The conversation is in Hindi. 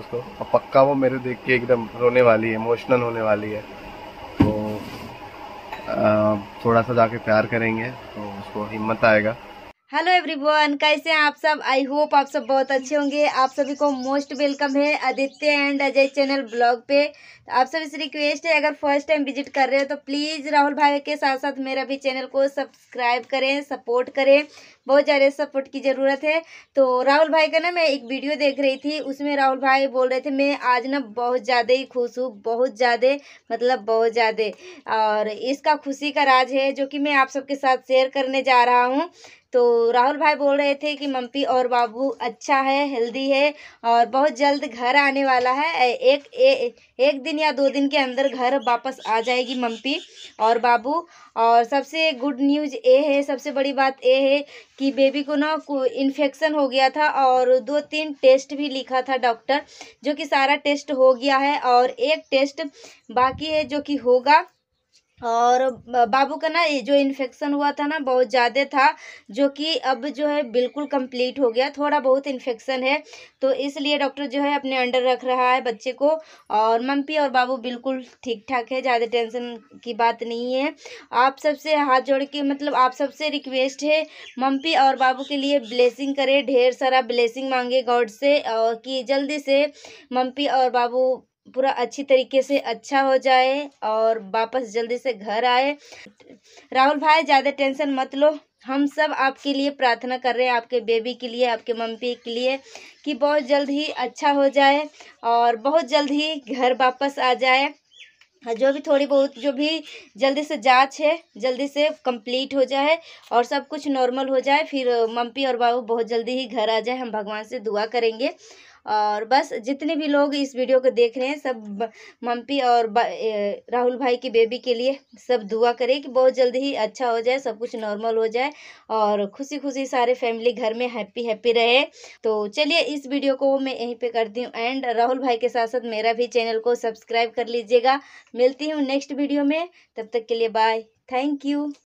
उसको और पक्का वो मेरे देख के एकदम रोने वाली है इमोशनल होने वाली है तो थोड़ा सा जाके प्यार करेंगे तो उसको हिम्मत आएगा हेलो एवरीवन कैसे हैं आप सब आई होप आप सब बहुत अच्छे होंगे आप सभी को मोस्ट वेलकम है Aditya and Ajay channel blog पे तो आप सभी से रिक्वेस्ट है अगर फर्स्ट टाइम विजिट कर रहे हो तो प्लीज़ राहुल भाई के साथ साथ मेरा भी चैनल को सब्सक्राइब करें सपोर्ट करें बहुत ज़्यादा सपोर्ट की ज़रूरत है तो राहुल भाई का ना मैं एक वीडियो देख रही थी उसमें राहुल भाई बोल रहे थे मैं आज ना बहुत ज़्यादा ही खुश हूँ बहुत ज़्यादा मतलब बहुत ज़्यादा और इसका खुशी का राज है जो कि मैं आप सबके साथ शेयर करने जा रहा हूँ तो राहुल भाई बोल रहे थे कि मम्पी और बाबू अच्छा है हेल्दी है और बहुत जल्द घर आने वाला है एक ए, एक दिन या दो दिन के अंदर घर वापस आ जाएगी मम्पी और बाबू और सबसे गुड न्यूज़ ये है सबसे बड़ी बात ये है कि बेबी को ना इन्फेक्शन हो गया था और दो तीन टेस्ट भी लिखा था डॉक्टर जो कि सारा टेस्ट हो गया है और एक टेस्ट बाकी है जो कि होगा और बाबू का ना ये जो इन्फेक्शन हुआ था ना बहुत ज़्यादा था जो कि अब जो है बिल्कुल कंप्लीट हो गया थोड़ा बहुत इन्फेक्शन है तो इसलिए डॉक्टर जो है अपने अंडर रख रहा है बच्चे को और मम्पी और बाबू बिल्कुल ठीक ठाक है ज़्यादा टेंशन की बात नहीं है आप सबसे हाथ जोड़ के मतलब आप सबसे रिक्वेस्ट है मम्पी और बाबू के लिए ब्लेसिंग करें ढेर सारा ब्लेसिंग मांगे गॉड से और कि जल्दी से मम्पी और बाबू पूरा अच्छी तरीके से अच्छा हो जाए और वापस जल्दी से घर आए राहुल भाई ज़्यादा टेंशन मत लो हम सब आपके लिए प्रार्थना कर रहे हैं आपके बेबी के लिए आपके मम्मी के लिए कि बहुत जल्द ही अच्छा हो जाए और बहुत जल्द ही घर वापस आ जाए जो भी थोड़ी बहुत जो भी जल्दी से जांच है जल्दी से कंप्लीट हो जाए और सब कुछ नॉर्मल हो जाए फिर मम्मी और बाबू बहुत जल्दी ही घर आ जाए हम भगवान से दुआ करेंगे और बस जितने भी लोग इस वीडियो को देख रहे हैं सब मम्पी और राहुल भाई की बेबी के लिए सब दुआ करें कि बहुत जल्दी ही अच्छा हो जाए सब कुछ नॉर्मल हो जाए और खुशी खुशी सारे फैमिली घर में हैप्पी हैप्पी रहे तो चलिए इस वीडियो को मैं यहीं पे करती हूँ एंड राहुल भाई के साथ साथ मेरा भी चैनल को सब्सक्राइब कर लीजिएगा मिलती हूँ नेक्स्ट वीडियो में तब तक के लिए बाय थैंक यू